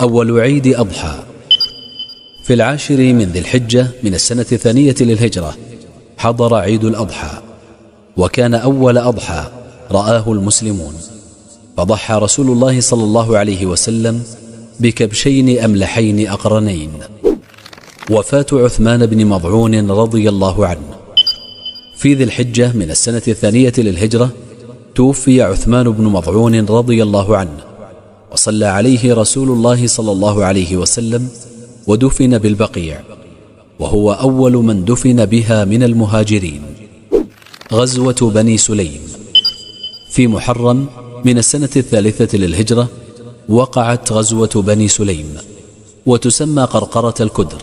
أول عيد أضحى في العاشر من ذي الحجة من السنة الثانية للهجرة حضر عيد الأضحى وكان أول أضحى رآه المسلمون فضحى رسول الله صلى الله عليه وسلم بكبشين أملحين أقرنين وفاة عثمان بن مضعون رضي الله عنه في ذي الحجة من السنة الثانية للهجرة توفي عثمان بن مضعون رضي الله عنه وصلى عليه رسول الله صلى الله عليه وسلم ودفن بالبقيع وهو أول من دفن بها من المهاجرين غزوة بني سليم في محرم من السنة الثالثة للهجرة وقعت غزوة بني سليم وتسمى قرقرة الكدر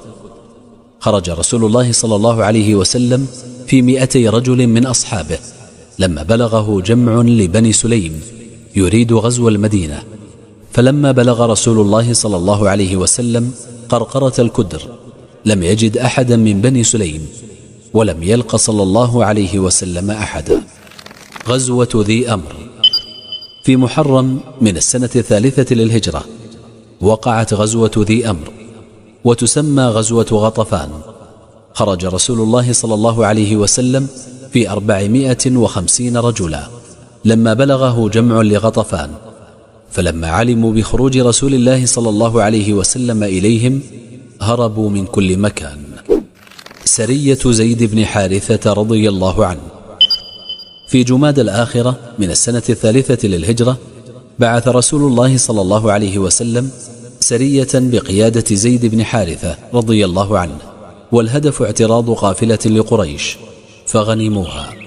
خرج رسول الله صلى الله عليه وسلم في مئتي رجل من أصحابه لما بلغه جمع لبني سليم يريد غزو المدينة فلما بلغ رسول الله صلى الله عليه وسلم قرقرة الكدر لم يجد أحدا من بني سليم ولم يلق صلى الله عليه وسلم أحدا غزوة ذي أمر في محرم من السنة الثالثة للهجرة وقعت غزوة ذي أمر وتسمى غزوة غطفان خرج رسول الله صلى الله عليه وسلم في أربعمائة وخمسين رجلا لما بلغه جمع لغطفان فلما علموا بخروج رسول الله صلى الله عليه وسلم إليهم هربوا من كل مكان سرية زيد بن حارثة رضي الله عنه في جماد الآخرة من السنة الثالثة للهجرة بعث رسول الله صلى الله عليه وسلم سرية بقيادة زيد بن حارثة رضي الله عنه والهدف اعتراض قافلة لقريش فغنموها